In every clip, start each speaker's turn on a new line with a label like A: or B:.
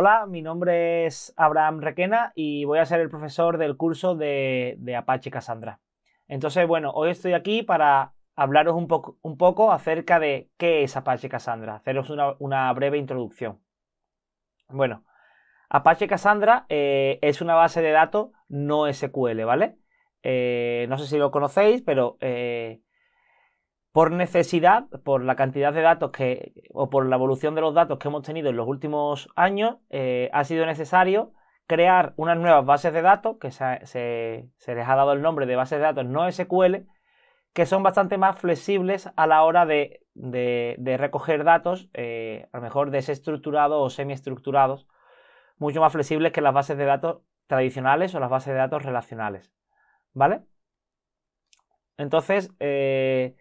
A: Hola, mi nombre es Abraham Requena y voy a ser el profesor del curso de, Apache Cassandra. Entonces, bueno, hoy estoy aquí para hablaros un, poco, acerca de qué es Apache Cassandra, haceros una, breve introducción. Bueno, Apache Cassandra eh, es una base de datos no SQL, ¿vale? Eh, no sé si lo conocéis, pero eh, por necesidad, por la cantidad de datos que, o por la evolución de los datos que hemos tenido en los últimos años, eh, ha sido necesario crear unas nuevas bases de datos, que se, les ha dado el nombre de bases de datos no SQL, que son bastante más flexibles a la hora de, recoger datos, eh, a lo mejor desestructurados o semiestructurados, mucho más flexibles que las bases de datos tradicionales o las bases de datos relacionales. ¿Vale? Entonces, eh,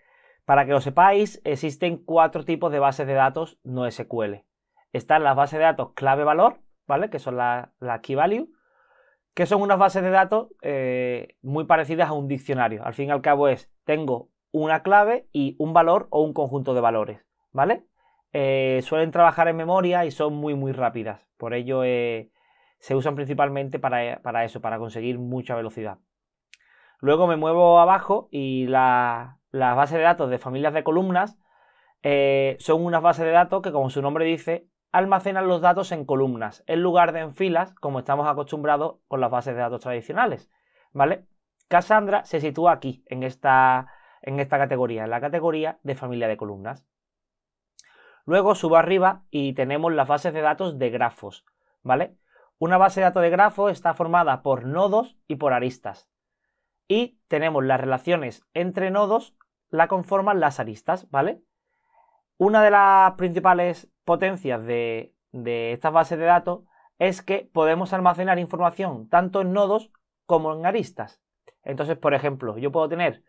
A: para que lo sepáis, existen cuatro tipos de bases de datos no SQL. Están las bases de datos clave-valor, ¿vale? Que son las key value, que son unas bases de datos eh, muy parecidas a un diccionario. Al fin y al cabo es, tengo una clave y un valor o un conjunto de valores, ¿vale? Eh, suelen trabajar en memoria y son muy, muy rápidas. Por ello, eh, se usan principalmente para, eso, para conseguir mucha velocidad. Luego me muevo abajo y la, las bases de datos de familias de columnas eh, son unas bases de datos que, como su nombre dice, almacenan los datos en columnas, en lugar de en filas, como estamos acostumbrados con las bases de datos tradicionales. ¿Vale? Cassandra se sitúa aquí, en esta, en esta categoría, en la categoría de familia de columnas. Luego subo arriba y tenemos las bases de datos de grafos, ¿vale? Una base de datos de grafos está formada por nodos y por aristas y tenemos las relaciones entre nodos, la conforman las aristas, ¿vale? Una de las principales potencias de, estas bases de datos es que podemos almacenar información tanto en nodos como en aristas. Entonces, por ejemplo, yo puedo tener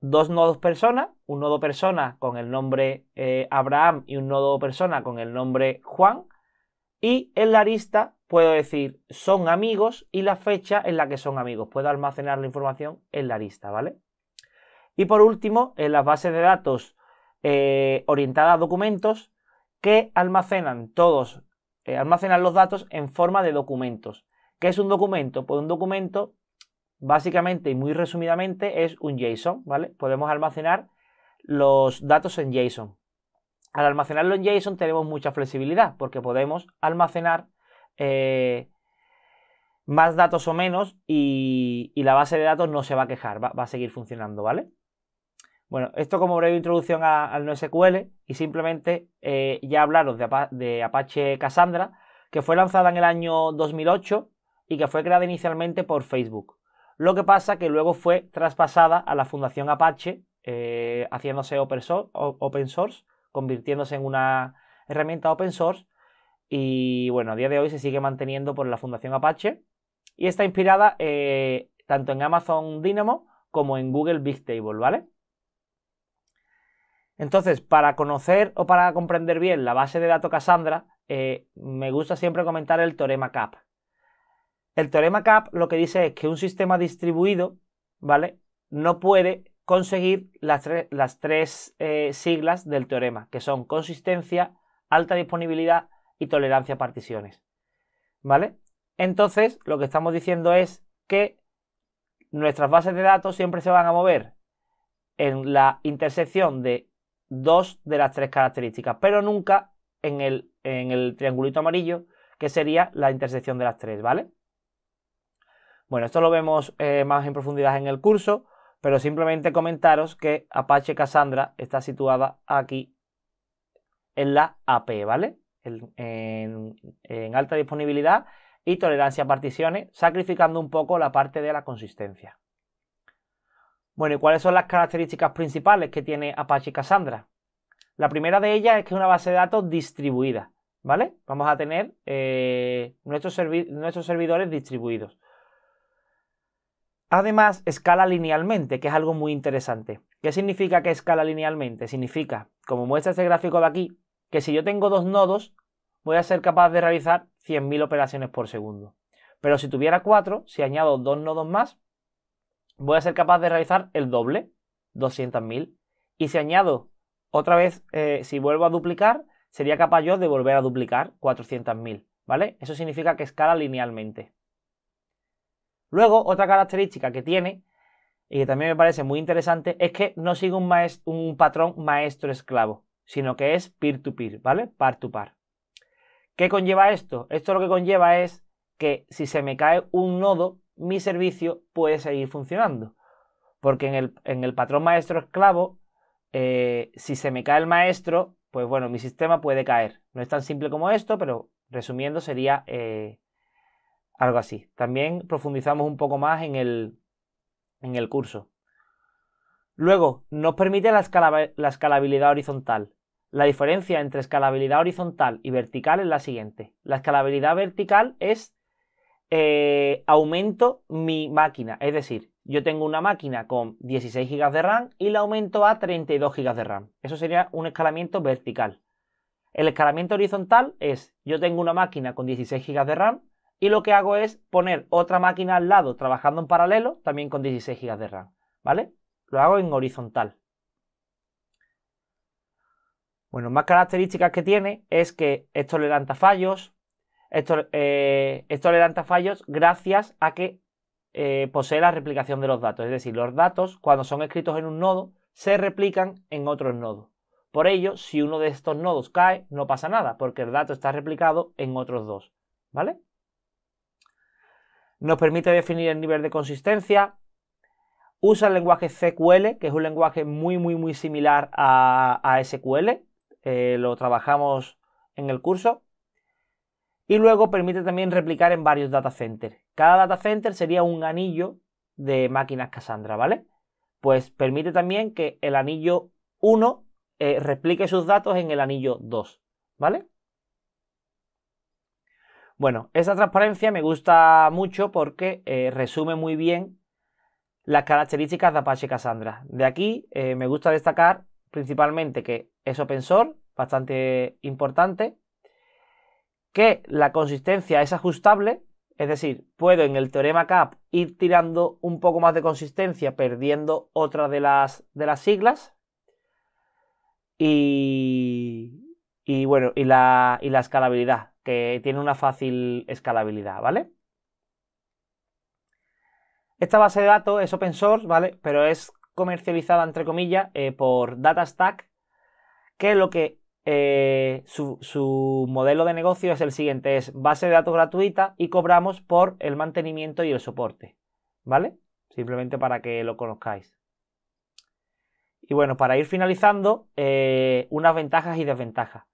A: dos nodos persona, un nodo persona con el nombre eh, Abraham y un nodo persona con el nombre Juan, y en la arista puedo decir son amigos y la fecha en la que son amigos. Puedo almacenar la información en la lista, ¿vale? Y por último, en las bases de datos eh, orientadas a documentos que almacenan todos, eh, almacenan los datos en forma de documentos. ¿Qué es un documento? Pues un documento, básicamente y muy resumidamente, es un JSON, ¿vale? Podemos almacenar los datos en JSON. Al almacenarlo en JSON tenemos mucha flexibilidad porque podemos almacenar eh, más datos o menos y, la base de datos no se va a quejar, va, a seguir funcionando, ¿vale? Bueno, esto como breve introducción al NoSQL y simplemente eh, ya hablaros de, Apache Cassandra, que fue lanzada en el año 2008 y que fue creada inicialmente por Facebook. Lo que pasa que luego fue traspasada a la Fundación Apache, eh, haciéndose open source, convirtiéndose en una herramienta open source y bueno, a día de hoy se sigue manteniendo por la Fundación Apache y está inspirada eh, tanto en Amazon Dynamo como en Google Bigtable, ¿vale? Entonces, para conocer o para comprender bien la base de datos Cassandra, eh, me gusta siempre comentar el teorema CAP. El teorema CAP lo que dice es que un sistema distribuido, ¿vale? No puede conseguir las, las tres eh, siglas del teorema, que son consistencia, alta disponibilidad y tolerancia a particiones. ¿Vale? Entonces, lo que estamos diciendo es que nuestras bases de datos siempre se van a mover en la intersección de dos de las tres características, pero nunca en el, en el triangulito amarillo, que sería la intersección de las tres, ¿vale? Bueno, esto lo vemos eh, más en profundidad en el curso, pero simplemente comentaros que Apache Cassandra está situada aquí en la AP, ¿vale? en, alta disponibilidad y tolerancia a particiones, sacrificando un poco la parte de la consistencia. Bueno, ¿y cuáles son las características principales que tiene Apache Cassandra? La primera de ellas es que es una base de datos distribuida, ¿vale? Vamos a tener eh, nuestros, nuestros servidores distribuidos. Además, escala linealmente, que es algo muy interesante. ¿Qué significa que escala linealmente? Significa, como muestra este gráfico de aquí, que si yo tengo dos nodos, voy a ser capaz de realizar 100.000 operaciones por segundo. Pero si tuviera cuatro, si añado dos nodos más, voy a ser capaz de realizar el doble, 200.000. Y si añado otra vez, eh, si vuelvo a duplicar, sería capaz yo de volver a duplicar 400.000, ¿vale? Eso significa que escala linealmente. Luego, otra característica que tiene, y que también me parece muy interesante, es que no sigue un, un patrón maestro-esclavo sino que es peer-to-peer, -peer, ¿vale? vale -par. to par qué conlleva esto? Esto lo que conlleva es que si se me cae un nodo, mi servicio puede seguir funcionando. Porque en el, patrón maestro-esclavo, eh, si se me cae el maestro, pues bueno, mi sistema puede caer. No es tan simple como esto, pero resumiendo sería eh, algo así. También profundizamos un poco más en el, en el curso. Luego, nos permite la escalabilidad horizontal. La diferencia entre escalabilidad horizontal y vertical es la siguiente. La escalabilidad vertical es eh, aumento mi máquina, es decir, yo tengo una máquina con 16 GB de RAM y la aumento a 32 GB de RAM. Eso sería un escalamiento vertical. El escalamiento horizontal es yo tengo una máquina con 16 GB de RAM y lo que hago es poner otra máquina al lado trabajando en paralelo también con 16 GB de RAM, ¿vale? Lo hago en horizontal. Bueno, más características que tiene es que esto le da fallos, esto eh, le eh, fallos gracias a que eh, posee la replicación de los datos. Es decir, los datos cuando son escritos en un nodo se replican en otros nodos. Por ello, si uno de estos nodos cae, no pasa nada, porque el dato está replicado en otros dos. ¿Vale? Nos permite definir el nivel de consistencia. Usa el lenguaje CQL, que es un lenguaje muy, muy, muy similar a, a SQL, eh, lo trabajamos en el curso. Y luego permite también replicar en varios data centers. Cada data center sería un anillo de máquinas Cassandra, ¿vale? Pues permite también que el anillo 1 eh, replique sus datos en el anillo 2, ¿vale? Bueno, esa transparencia me gusta mucho porque eh, resume muy bien las características de Apache Cassandra. De aquí me gusta destacar principalmente que es open source, bastante importante, que la consistencia es ajustable, es decir, puedo en el teorema CAP ir tirando un poco más de consistencia, perdiendo otra de las, de las siglas. Y, bueno, y la, y la escalabilidad, que tiene una fácil escalabilidad, ¿vale? Esta base de datos es open source, ¿vale? Pero es comercializada, entre comillas, eh, por DataStack, que lo que eh, su, modelo de negocio es el siguiente, es base de datos gratuita y cobramos por el mantenimiento y el soporte, ¿vale? Simplemente para que lo conozcáis. Y bueno, para ir finalizando, eh, unas ventajas y desventajas.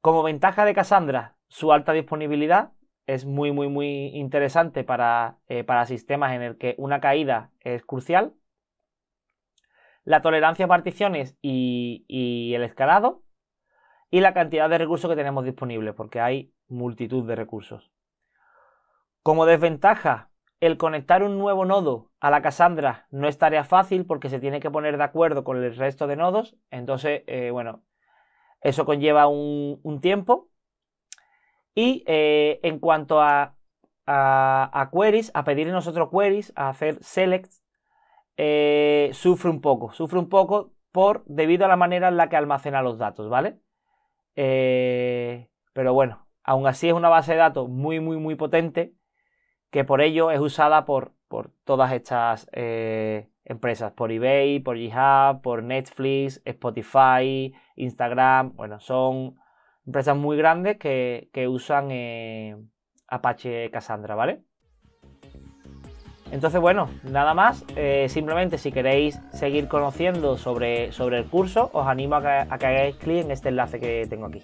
A: Como ventaja de Cassandra, su alta disponibilidad es muy, muy, muy interesante para, eh, para sistemas en el que una caída es crucial la tolerancia a particiones y, el escalado y la cantidad de recursos que tenemos disponibles, porque hay multitud de recursos. Como desventaja, el conectar un nuevo nodo a la Cassandra no es tarea fácil porque se tiene que poner de acuerdo con el resto de nodos, entonces, eh, bueno, eso conlleva un, tiempo. Y eh, en cuanto a, queries, a pedir nosotros queries, a hacer selects, eh, sufre un poco, sufre un poco por debido a la manera en la que almacena los datos, ¿vale? Eh, pero bueno, aún así es una base de datos muy, muy, muy potente que por ello es usada por, por todas estas eh, empresas, por eBay, por GitHub, por Netflix, Spotify, Instagram, bueno, son empresas muy grandes que, usan Apache Cassandra, ¿vale? Entonces, bueno, nada más. Eh, simplemente si queréis seguir conociendo sobre, el curso, os animo que, a que hagáis clic en este enlace que tengo aquí.